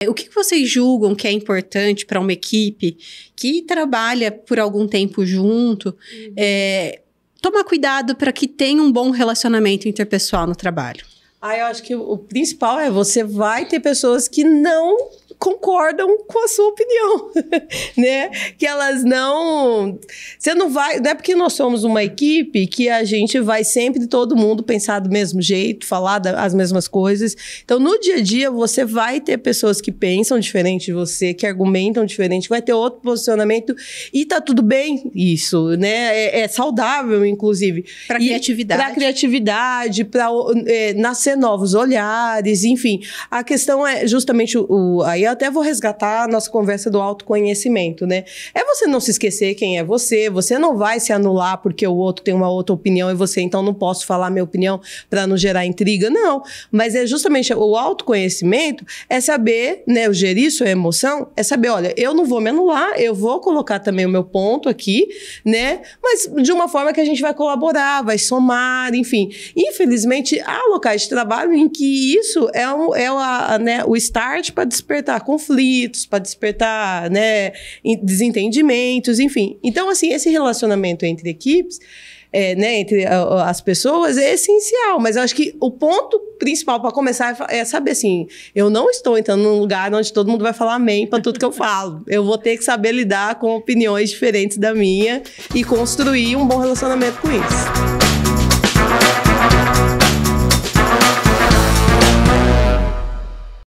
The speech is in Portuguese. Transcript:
É, o que vocês julgam que é importante para uma equipe que trabalha por algum tempo junto? Uhum. É, tomar cuidado para que tenha um bom relacionamento interpessoal no trabalho. Ah, eu acho que o principal é você vai ter pessoas que não concordam com a sua opinião, né? Que elas não. Você não vai. Não é porque nós somos uma equipe que a gente vai sempre todo mundo pensar do mesmo jeito, falar da, as mesmas coisas. Então, no dia a dia, você vai ter pessoas que pensam diferente de você, que argumentam diferente, vai ter outro posicionamento e tá tudo bem isso, né? É, é saudável, inclusive. Para criatividade. Para criatividade, para é, nascer novos olhares, enfim. A questão é justamente o, o, aí eu até vou resgatar a nossa conversa do autoconhecimento, né? É você não se esquecer quem é você, você não vai se anular porque o outro tem uma outra opinião e você então não posso falar minha opinião para não gerar intriga, não. Mas é justamente o autoconhecimento é saber, né, gerir sua emoção, é saber, olha, eu não vou me anular, eu vou colocar também o meu ponto aqui, né? Mas de uma forma que a gente vai colaborar, vai somar, enfim. Infelizmente, há locais de trabalho em que isso é, um, é a, né, o start para despertar despertar conflitos, para despertar né, desentendimentos, enfim. Então, assim, esse relacionamento entre equipes, é, né, entre as pessoas é essencial, mas eu acho que o ponto principal para começar é, é saber assim, eu não estou entrando num lugar onde todo mundo vai falar amém para tudo que eu falo. Eu vou ter que saber lidar com opiniões diferentes da minha e construir um bom relacionamento com isso.